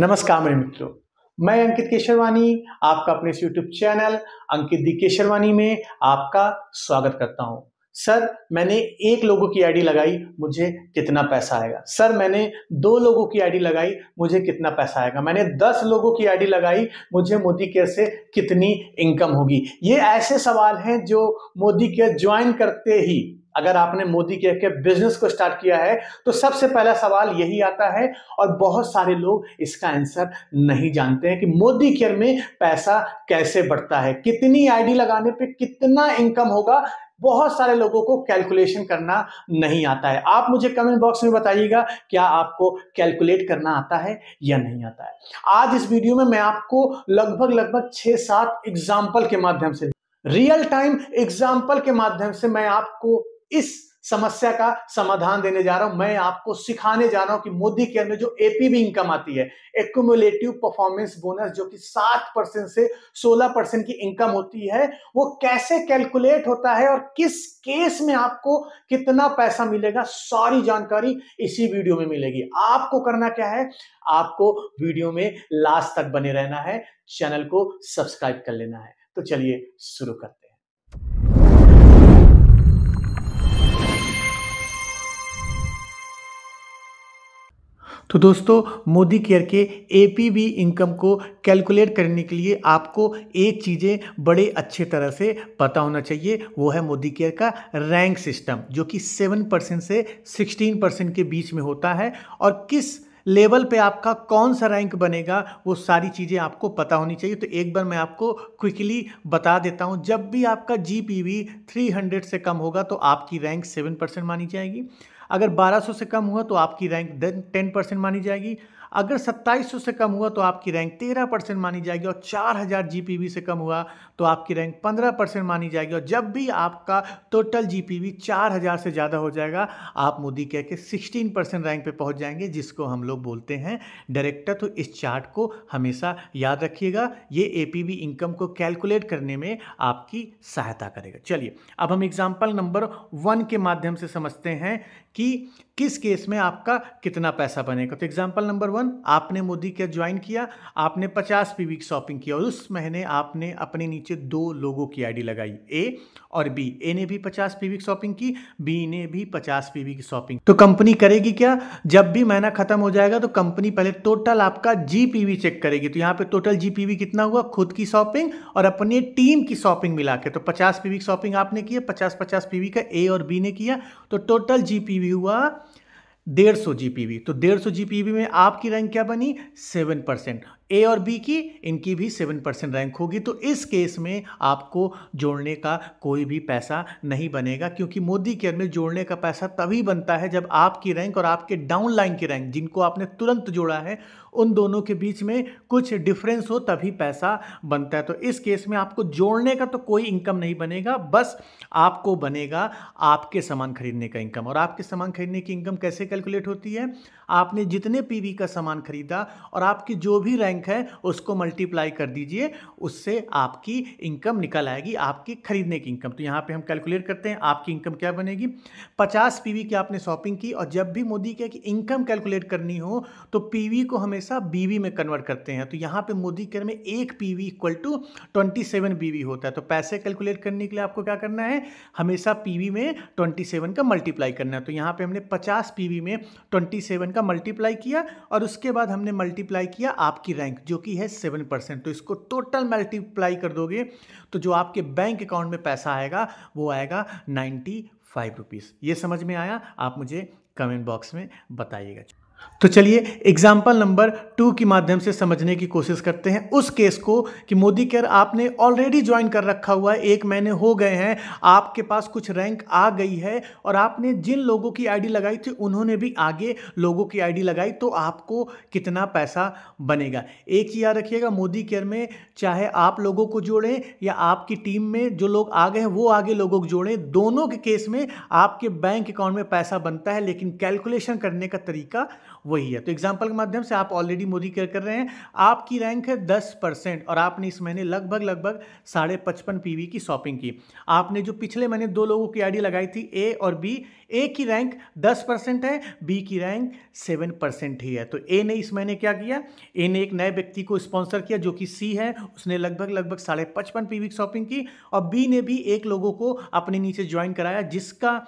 नमस्कार मेरे मित्रों मैं अंकित केशरवानी आपका अपने YouTube channel Ankit the Kesharwani में आपका स्वागत करता हूं सर मैंने एक लोगों की आईडी लगाई मुझे कितना पैसा आएगा सर मैंने दो लोगों की आईडी लगाई मुझे कितना पैसा आएगा मैंने दस लोगों की आईडी लगाई मुझे मोदी केयर से कितनी इनकम होगी ये ऐसे सवाल हैं जो मोदी केयर ज्वाइन करते ही अगर आपने मोदी के के बिजनेस को स्टार्ट किया है तो सबसे पहला सवाल यही आता है और बहुत सारे लोग इसका आंसर नहीं जानते हैं कि मोदी केयर में पैसा कैसे बढ़ता है कितनी आईडी लगाने पे कितना इनकम होगा बहुत सारे लोगों को कैलकुलेशन करना नहीं आता है आप मुझे कमेंट बॉक्स में बताइएगा क्या आपको कैलकुलेट करना आता है या नहीं आता है आज इस वीडियो में मैं आपको लगभग लगभग छह सात एग्जाम्पल के माध्यम से रियल टाइम एग्जाम्पल के माध्यम से मैं आपको इस समस्या का समाधान देने जा रहा हूं मैं आपको सिखाने जा रहा हूं कि मोदी के अंदर जो एपीबी इनकम आती है एक्यूमुलेटिव परफॉर्मेंस बोनस जो कि सात परसेंट से सोलह परसेंट की इनकम होती है वो कैसे कैलकुलेट होता है और किस केस में आपको कितना पैसा मिलेगा सारी जानकारी इसी वीडियो में मिलेगी आपको करना क्या है आपको वीडियो में लास्ट तक बने रहना है चैनल को सब्सक्राइब कर लेना है तो चलिए शुरू करते तो दोस्तों मोदी केयर के ए पी इनकम को कैलकुलेट करने के लिए आपको एक चीज़ें बड़े अच्छे तरह से पता होना चाहिए वो है मोदी केयर का रैंक सिस्टम जो कि सेवन परसेंट से सिक्सटीन परसेंट के बीच में होता है और किस लेवल पे आपका कौन सा रैंक बनेगा वो सारी चीज़ें आपको पता होनी चाहिए तो एक बार मैं आपको क्विकली बता देता हूँ जब भी आपका G P V three hundred से कम होगा तो आपकी रैंक सेवन परसेंट मानी जाएगी अगर 1200 से कम हुआ तो आपकी रैंक टेन परसेंट मानी जाएगी अगर 2700 से कम हुआ तो आपकी रैंक 13 परसेंट मानी जाएगी और 4000 जीपीबी से कम हुआ तो आपकी रैंक 15 परसेंट मानी जाएगी और जब भी आपका टोटल चार हज़ार से ज़्यादा हो जाएगा आप मोदी कह के सिक्सटीन परसेंट रैंक पे पहुंच जाएंगे जिसको हम लोग बोलते हैं डायरेक्टर तो इस चार्ट को हमेशा याद रखिएगा ये ए इनकम को कैलकुलेट करने में आपकी सहायता करेगा चलिए अब हम एग्जाम्पल नंबर वन के माध्यम से समझते हैं कि किस केस में आपका कितना पैसा बनेगा तो एग्जाम्पल नंबर वन आपने मोदी के ज्वाइन किया आपने पचास पी वीक शॉपिंग किया और उस महीने आपने अपने नीचे दो लोगों की आईडी लगाई ए और बी ए ने भी पचास पी वीक शॉपिंग की बी ने भी पचास पी वीक शॉपिंग तो कंपनी करेगी क्या जब भी महीना खत्म हो जाएगा तो कंपनी पहले टोटल आपका जीपीवी चेक करेगी तो यहाँ पे टोटल जीपीवी कितना हुआ खुद की शॉपिंग और अपने टीम की शॉपिंग मिला के तो पचास पीवी शॉपिंग आपने किया पचास पचास पीवी का ए और बी ने किया तो टोटल जीपीवी हुआ डेढ़ सौ जी तो डेढ़ सौ जी में आपकी रैंक क्या बनी सेवन परसेंट ए और बी की इनकी भी सेवन परसेंट रैंक होगी तो इस केस में आपको जोड़ने का कोई भी पैसा नहीं बनेगा क्योंकि मोदी केयर में जोड़ने का पैसा तभी बनता है जब आपकी रैंक और आपके डाउन लाइन की रैंक जिनको आपने तुरंत जोड़ा है उन दोनों के बीच में कुछ डिफरेंस हो तभी पैसा बनता है तो इस केस में आपको जोड़ने का तो कोई इनकम नहीं बनेगा बस आपको बनेगा आपके सामान खरीदने का इनकम और आपके सामान खरीदने की इनकम कैसे कैलकुलेट होती है आपने जितने पीवी का सामान खरीदा और आपकी जो भी रैंक बैंक है उसको मल्टीप्लाई कर दीजिए उससे आपकी इनकम निकल आएगी आपकी खरीदने की इनकम तो यहाँ पे हम कैलकुलेट करते हैं आपकी इनकम क्या बनेगी पचास पीवी की आपने शॉपिंग की और जब भी मोदी कह कि इनकम कैलकुलेट करनी हो तो पीवी को हमेशा बीवी में कन्वर्ट करते हैं तो यहाँ पे मोदी कह में एक PV equal to twenty seven BV होता है तो पैसे कैलकुलेट करने के लिए आपको क्या करना है हमेशा पीवी में ट्वेंटी सेवन का मल्टीप्लाई करना है तो यहाँ पे हमने पचास पीवी में ट्वेंटी सेवन का मल्टीप्लाई किया और उसके बाद हमने मल्टीप्लाई किया आपकी रैंक बैंक जो कि है सेवन परसेंट तो इसको टोटल मल्टीप्लाई कर दोगे तो जो आपके बैंक अकाउंट में पैसा आएगा वो आएगा नाइन्टी फाइव रुपीज़ ये समझ में आया आप मुझे कमेंट बॉक्स में बताइएगा तो चलिए एग्जाम्पल नंबर टू के माध्यम से समझने की कोशिश करते हैं उस केस को कि मोदी केयर आपने ऑलरेडी ज्वाइन कर रखा हुआ है एक महीने हो गए हैं आपके पास कुछ रैंक आ गई है और आपने जिन लोगों की आईडी लगाई थी उन्होंने भी आगे लोगों की आईडी लगाई तो आपको कितना पैसा बनेगा एक चीज़ याद रखिएगा मोदी केयर में चाहे आप लोगों को जोड़ें या आपकी टीम में जो लोग आ गए हैं वो आगे लोगों को जोड़ें दोनों के केस में आपके बैंक अकाउंट में पैसा बनता है लेकिन कैलकुलेशन करने का तरीका वही है तो एग्जाम्पल के माध्यम से आप ऑलरेडी मोदी केयर कर रहे हैं आपकी रैंक है दस परसेंट और आपने इस महीने लगभग लगभग साढ़े पचपन पी की शॉपिंग की आपने जो पिछले महीने दो लोगों की आईडी लगाई थी ए और बी ए की रैंक दस परसेंट है बी की रैंक सेवन परसेंट ही है तो ए ने इस महीने क्या किया ए ने एक नए व्यक्ति को स्पॉन्सर किया जो कि सी है उसने लगभग लगभग साढ़े पचपन पी की शॉपिंग की और बी ने भी एक लोगों को अपने नीचे ज्वाइन कराया जिसका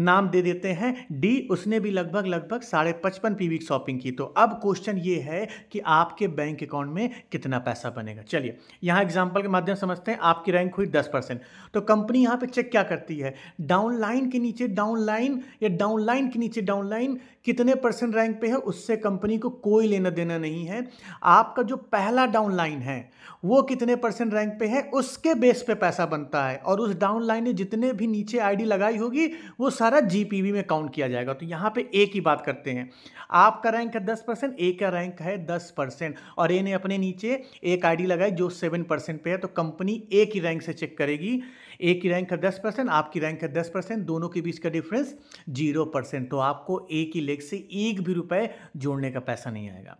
नाम दे देते हैं डी उसने भी लगभग लगभग साढ़े पचपन पीवी शॉपिंग की तो अब क्वेश्चन ये है कि आपके बैंक अकाउंट में कितना पैसा बनेगा चलिए यहाँ एग्जाम्पल के माध्यम समझते हैं आपकी रैंक हुई दस परसेंट तो कंपनी यहाँ पे चेक क्या करती है डाउनलाइन के नीचे डाउनलाइन या डाउनलाइन के नीचे डाउनलाइन कितने परसेंट रैंक पे है उससे कंपनी को कोई लेना देना नहीं है आपका जो पहला डाउनलाइन है वो कितने परसेंट रैंक पे है उसके बेस पे पैसा बनता है और उस डाउनलाइन ने जितने भी नीचे आईडी लगाई होगी वो सारा जीपीवी में काउंट किया जाएगा तो यहाँ पे ए की बात करते हैं आपका रैंक है दस परसेंट ए का रैंक है दस परसेंट और ए ने अपने नीचे एक आईडी लगाई जो सेवन परसेंट पे है तो कंपनी ए की रैंक से चेक करेगी ए की रैंक है दस परसेंट आपकी रैंक है दस परसेंट दोनों के बीच का डिफरेंस जीरो परसेंट तो आपको ए की लेग से एक भी रुपए जोड़ने का पैसा नहीं आएगा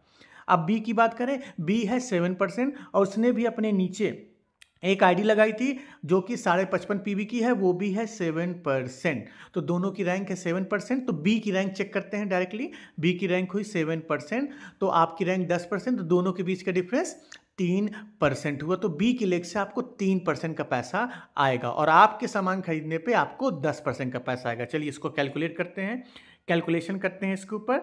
अब बी की बात करें बी है सेवन परसेंट और उसने भी अपने नीचे एक आईडी लगाई थी जो कि साढ़े पचपन पी की है वो भी है सेवन परसेंट तो दोनों की रैंक है सेवन परसेंट तो बी की रैंक चेक करते हैं डायरेक्टली बी की रैंक हुई सेवन परसेंट तो आपकी रैंक दस परसेंट तो दोनों के बीच का डिफरेंस तीन परसेंट हुआ तो बी की लेग से आपको तीन परसेंट का पैसा आएगा और आपके सामान खरीदने पर आपको दस परसेंट का पैसा आएगा चलिए इसको कैलकुलेट करते हैं कैलकुलेशन करते हैं इसके ऊपर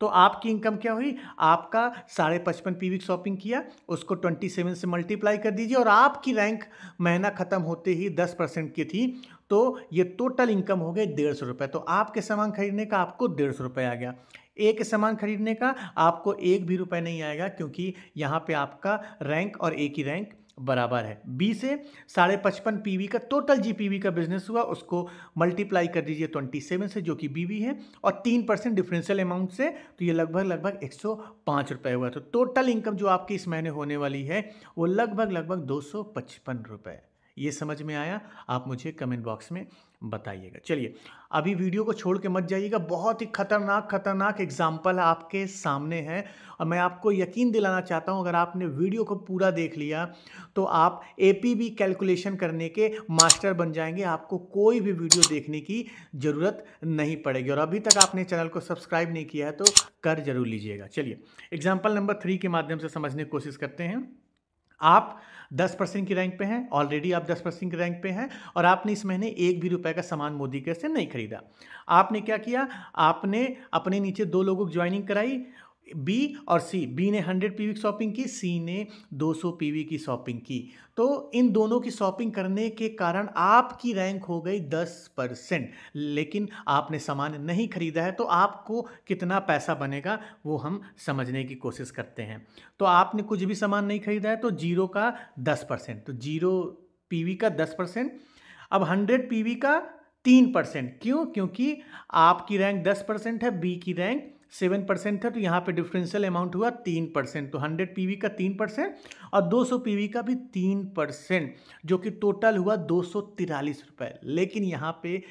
तो आपकी इनकम क्या हुई आपका साढ़े पचपन पी शॉपिंग किया उसको ट्वेंटी सेवन से मल्टीप्लाई कर दीजिए और आपकी रैंक महीना ख़त्म होते ही दस परसेंट की थी तो ये टोटल इनकम हो गई डेढ़ सौ रुपये तो आपके सामान खरीदने का आपको डेढ़ सौ रुपये आ गया एक सामान खरीदने का आपको एक भी रुपये नहीं आएगा क्योंकि यहाँ पर आपका रैंक और एक ही रैंक बराबर है बी से साढ़े पचपन पी का टोटल जी का बिजनेस हुआ उसको मल्टीप्लाई कर दीजिए ट्वेंटी सेवन से जो कि बी है और तीन परसेंट डिफरेंशियल अमाउंट से तो ये लगभग लगभग एक सौ पाँच रुपये हुआ तो टोटल इनकम जो आपकी इस महीने होने वाली है वो लगभग लगभग दो सौ पचपन रुपये ये समझ में आया आप मुझे कमेंट बॉक्स में बताइएगा चलिए अभी वीडियो को छोड़ के मत जाइएगा बहुत ही खतरनाक खतरनाक एग्जाम्पल आपके सामने है और मैं आपको यकीन दिलाना चाहता हूँ अगर आपने वीडियो को पूरा देख लिया तो आप ए कैलकुलेशन करने के मास्टर बन जाएंगे आपको कोई भी वीडियो देखने की ज़रूरत नहीं पड़ेगी और अभी तक आपने चैनल को सब्सक्राइब नहीं किया है तो कर जरूर लीजिएगा चलिए एग्जाम्पल नंबर थ्री के माध्यम से समझने की कोशिश करते हैं आप 10 परसेंट की रैंक पे हैं ऑलरेडी आप 10 परसेंट की रैंक पे हैं और आपने इस महीने एक भी रुपए का सामान मोदी के से नहीं खरीदा आपने क्या किया आपने अपने नीचे दो लोगों की ज्वाइनिंग कराई बी और सी बी ने 100 पीवी की शॉपिंग की सी ने 200 पीवी की शॉपिंग की तो इन दोनों की शॉपिंग करने के कारण आपकी रैंक हो गई 10 परसेंट लेकिन आपने सामान नहीं खरीदा है तो आपको कितना पैसा बनेगा वो हम समझने की कोशिश करते हैं तो आपने कुछ भी सामान नहीं खरीदा है तो जीरो का दस परसेंट तो जीरो पीवी का दस परसेंट अब हंड्रेड पीवी का तीन परसेंट क्यों क्योंकि आपकी रैंक दस परसेंट है बी की रैंक सेवन परसेंट था तो यहाँ पे डिफरेंशियल अमाउंट हुआ तीन परसेंट तो हंड्रेड पीवी का तीन परसेंट और दो सौ पी का भी तीन परसेंट जो कि टोटल हुआ दो सौ तिरालीस रुपये लेकिन यहाँ पे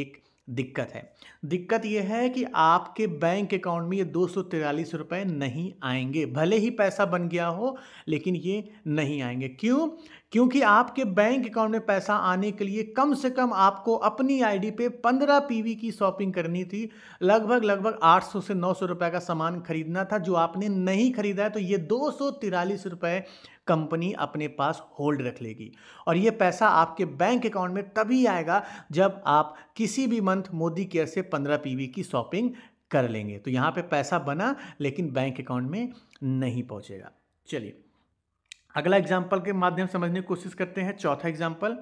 एक दिक्कत है दिक्कत यह है कि आपके बैंक अकाउंट में ये दो सौ तिरालीस रुपये नहीं आएंगे भले ही पैसा बन गया हो लेकिन ये नहीं आएंगे क्यों क्योंकि आपके बैंक अकाउंट में पैसा आने के लिए कम से कम आपको अपनी आईडी पे 15 पीवी की शॉपिंग करनी थी लगभग लगभग 800 से 900 रुपए का सामान खरीदना था जो आपने नहीं खरीदा है तो ये दो रुपए कंपनी अपने पास होल्ड रख लेगी और ये पैसा आपके बैंक अकाउंट में तभी आएगा जब आप किसी भी मंथ मोदी केयर से 15 पीवी की शॉपिंग कर लेंगे तो यहाँ पे पैसा बना लेकिन बैंक अकाउंट में नहीं पहुँचेगा चलिए अगला एग्जाम्पल के माध्यम समझने की कोशिश करते हैं चौथा एग्जाम्पल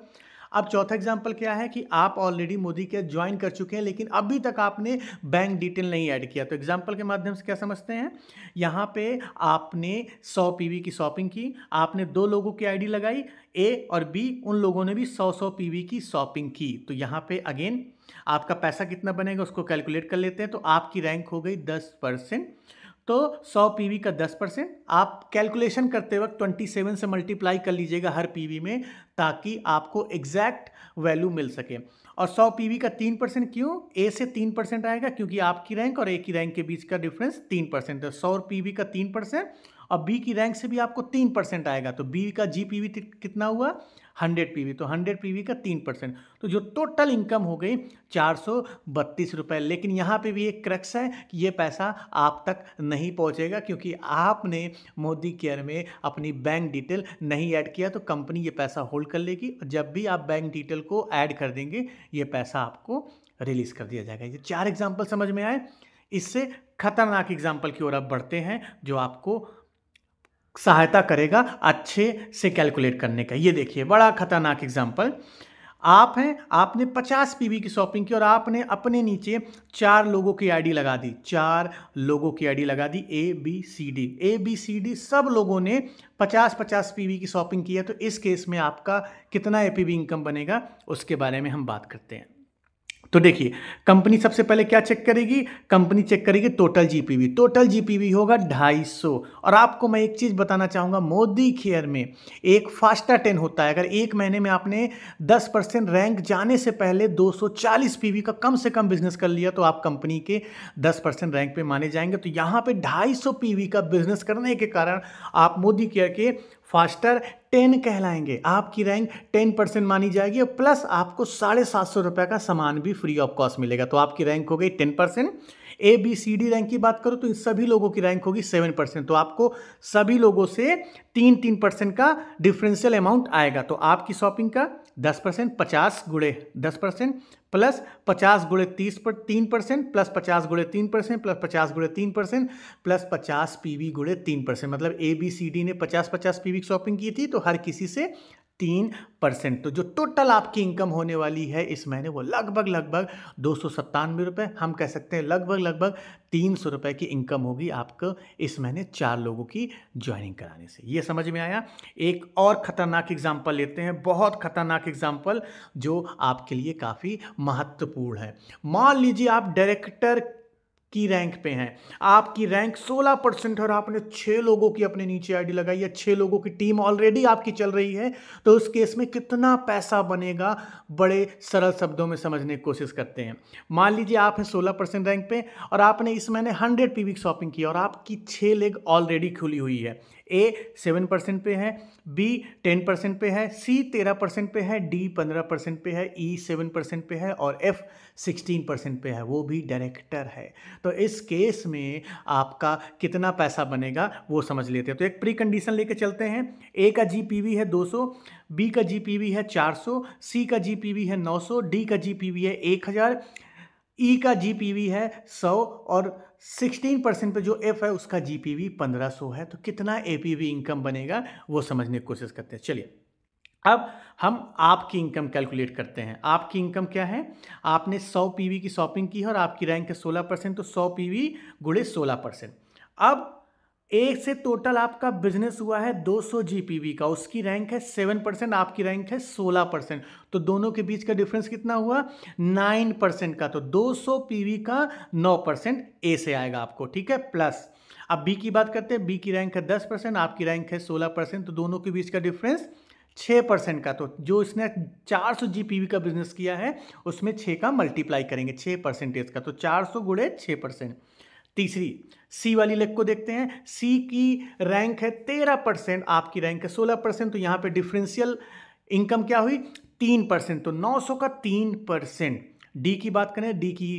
अब चौथा एग्जाम्पल क्या है कि आप ऑलरेडी मोदी के ज्वाइन कर चुके हैं लेकिन अभी तक आपने बैंक डिटेल नहीं ऐड किया तो एग्जाम्पल के माध्यम से क्या समझते हैं यहाँ पे आपने 100 पीवी की शॉपिंग की आपने दो लोगों की आईडी लगाई ए और बी उन लोगों ने भी 100 100 पीवी की शॉपिंग की तो यहाँ पे अगेन आपका पैसा कितना बनेगा उसको कैलकुलेट कर लेते हैं तो आपकी रैंक हो गई दस परसेंट तो 100 पीवी का 10 परसेंट आप कैलकुलेशन करते वक्त 27 से मल्टीप्लाई कर लीजिएगा हर पीवी में ताकि आपको एग्जैक्ट वैल्यू मिल सके और 100 पीवी का 3 परसेंट क्यों ए से 3 परसेंट आएगा क्योंकि आपकी रैंक और ए की रैंक के बीच का डिफरेंस 3 परसेंट है सौ पी का 3 परसेंट अब बी की रैंक से भी आपको तीन परसेंट आएगा तो बी का जी पी कितना हुआ हंड्रेड पी तो हंड्रेड पी का तीन परसेंट तो जो टोटल इनकम हो गई चार सौ बत्तीस रुपये लेकिन यहाँ पे भी एक क्रक्स है कि ये पैसा आप तक नहीं पहुँचेगा क्योंकि आपने मोदी केयर में अपनी बैंक डिटेल नहीं ऐड किया तो कंपनी ये पैसा होल्ड कर लेगी जब भी आप बैंक डिटेल को ऐड कर देंगे ये पैसा आपको रिलीज़ कर दिया जाएगा ये चार एग्जाम्पल समझ में आए इससे खतरनाक एग्जाम्पल की ओर आप बढ़ते हैं जो आपको सहायता करेगा अच्छे से कैलकुलेट करने का ये देखिए बड़ा खतरनाक एग्जाम्पल आप हैं आपने 50 पीवी की शॉपिंग की और आपने अपने नीचे चार लोगों की आईडी लगा दी चार लोगों की आईडी लगा दी A B C D A B C D सब लोगों ने 50 50 पीवी की शॉपिंग की है तो इस केस में आपका कितना ए पी इनकम बनेगा उसके बारे में हम बात करते हैं तो देखिए कंपनी सबसे पहले क्या चेक करेगी कंपनी चेक करेगी टोटल जीपीवी टोटल जीपीवी होगा ढाई सौ और आपको मैं एक चीज़ बताना चाहूंगा मोदी खेयर में एक फास्टा टेन होता है अगर एक महीने में आपने दस परसेंट रैंक जाने से पहले दो सौ चालीस पीवी का कम से कम बिजनेस कर लिया तो आप कंपनी के दस परसेंट रैंक पर माने जाएंगे तो यहाँ पे 250 पीवी का बिजनेस करने के कारण आप मोदी केयर के फास्टर टेन कहलाएंगे आपकी रैंक टेन परसेंट मानी जाएगी और प्लस आपको साढ़े सात सौ रुपये का सामान भी फ्री ऑफ कॉस्ट मिलेगा तो आपकी रैंक हो गई ten percent A B C D rank की बात करो तो इन सभी लोगों की रैंक होगी सेवन परसेंट तो आपको सभी लोगों से तीन तीन परसेंट का डिफरेंशियल अमाउंट आएगा तो आपकी शॉपिंग का दस परसेंट पचास गुड़े दस परसेंट प्लस पचास गुड़े तीस पर तीन परसेंट प्लस पचास गुड़े तीन परसेंट प्लस पचास गुड़े तीन परसेंट प्लस पचास पी वी गुड़े तीन परसेंट मतलब ए बी सी डी ने पचास पचास पी वी शॉपिंग की थी तो हर किसी से तीन परसेंट तो जो टोटल आपकी इनकम होने वाली है इस महीने वो लगभग लगभग दो सौ सत्तानवे रुपये हम कह सकते हैं लगभग लगभग तीन सौ रुपये की इनकम होगी आपको इस महीने चार लोगों की ज्वाइनिंग कराने से ये समझ में आया एक और ख़तरनाक एग्जाम्पल लेते हैं बहुत ख़तरनाक एग्जाम्पल जो आपके लिए काफ़ी महत्वपूर्ण है मान लीजिए आप डायरेक्टर की रैंक पे हैं आपकी रैंक 16 परसेंट और आपने छः लोगों की अपने नीचे आईडी लगाई या छः लोगों की टीम ऑलरेडी आपकी चल रही है तो उस केस में कितना पैसा बनेगा बड़े सरल शब्दों में समझने की कोशिश करते हैं मान लीजिए आप हैं 16 परसेंट रैंक पे और आपने इस महीने 100 पीवीक शॉपिंग की और आपकी छः लेग ऑलरेडी खुली हुई है ए सेवन परसेंट पे है बी टेन परसेंट पे है सी तेरह परसेंट पे है डी पंद्रह परसेंट पे है ई सेवन परसेंट पे है और एफ सिक्सटीन परसेंट पे है वो भी डायरेक्टर है तो इस केस में आपका कितना पैसा बनेगा वो समझ लेते हैं तो एक प्री कंडीशन लेकर चलते हैं ए का जी है दो सौ बी का जी है चार सौ सी का जी है नौ सौ डी का जी है एक हज़ार ई e का जी है सौ और सिक्सटीन परसेंट पर जो एफ है उसका जी पी वी पंद्रह सौ है तो कितना ए पी वी इनकम बनेगा वो समझने की कोशिश करते हैं चलिए अब हम आपकी इनकम कैलकुलेट करते हैं आपकी इनकम क्या है आपने 100 पीवी की शॉपिंग की है और आपकी रैंक है 16 परसेंट तो 100 पीवी गुड़े सोलह परसेंट अब एक से टोटल आपका बिजनेस हुआ है 200 जीपीवी का उसकी रैंक है सेवन परसेंट आपकी रैंक है सोलह परसेंट तो दोनों के बीच का डिफरेंस कितना हुआ नाइन परसेंट का तो 200 पीवी का नौ परसेंट ए से आएगा आपको ठीक है प्लस अब बी की बात करते हैं बी की रैंक है दस परसेंट आपकी रैंक है सोलह परसेंट तो दोनों के बीच का डिफरेंस छः परसेंट का तो जो इसने चार सौ जी का बिजनेस किया है उसमें छः का मल्टीप्लाई करेंगे छः परसेंटेज का तो चार सौ गुड़े छः परसेंट तीसरी सी वाली लेग को देखते हैं सी की रैंक है तेरह परसेंट आपकी रैंक है सोलह परसेंट तो यहाँ पे डिफरेंशियल इनकम क्या हुई तीन परसेंट तो नौ सौ का तीन परसेंट डी की बात करें डी की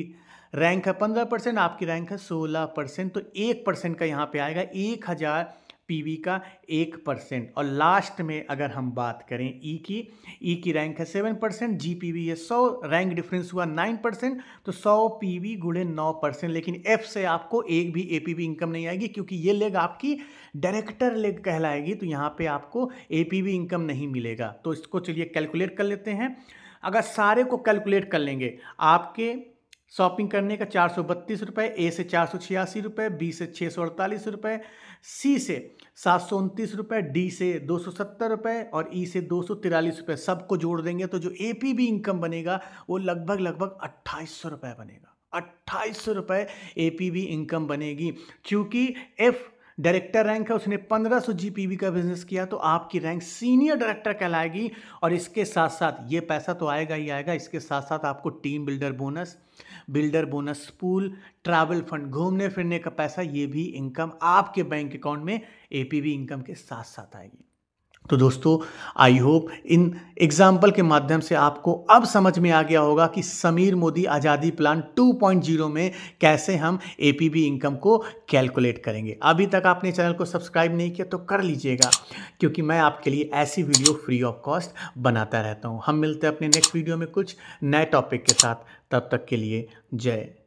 रैंक है पंद्रह परसेंट आपकी रैंक है सोलह परसेंट तो एक परसेंट का यहाँ पे आएगा एक हज़ार पीवी का एक परसेंट और लास्ट में अगर हम बात करें ई e की ई e की रैंक है seven percent G P V है सौ रैंक डिफरेंस हुआ नाइन परसेंट तो सौ पी वी गुड़े नौ परसेंट लेकिन एफ से आपको एक भी ए पी वी इनकम नहीं आएगी क्योंकि ये लेग आपकी डायरेक्टर लेग कहलाएगी तो यहाँ पे आपको ए पी वी इनकम नहीं मिलेगा तो इसको चलिए कैलकुलेट कर लेते हैं अगर सारे को कैलकुलेट कर लेंगे आपके शॉपिंग करने का चार सौ बत्तीस रुपये ए से चार सौ छियासी रुपये बी से छः सौ अड़तालीस रुपये सी से सात सौ उनतीस रुपये डी से दो सौ सत्तर रुपये और ई से दो सौ तिरालीस रुपये सबको जोड़ देंगे तो जो ए पी बी इनकम बनेगा वो लगभग लगभग अट्ठाईस सौ रुपये बनेगा अट्ठाईस सौ रुपये ए पी बी इनकम बनेगी क्योंकि एफ़ डायरेक्टर रैंक है उसने 1500 सौ जी का बिजनेस किया तो आपकी रैंक सीनियर डायरेक्टर कहलाएगी और इसके साथ साथ ये पैसा तो आएगा ही आएगा इसके साथ साथ आपको team builder bonus builder bonus pool travel fund घूमने फिरने का पैसा ये भी इनकम आपके बैंक अकाउंट में ए इनकम के साथ साथ आएगी तो दोस्तों आई होप इन एग्जाम्पल के माध्यम से आपको अब समझ में आ गया होगा कि समीर मोदी आज़ादी प्लान 2.0 में कैसे हम ए इनकम को कैलकुलेट करेंगे अभी तक आपने चैनल को सब्सक्राइब नहीं किया तो कर लीजिएगा क्योंकि मैं आपके लिए ऐसी वीडियो फ्री ऑफ कॉस्ट बनाता रहता हूँ हम मिलते हैं अपने नेक्स्ट वीडियो में कुछ नए टॉपिक के साथ तब तक के लिए जय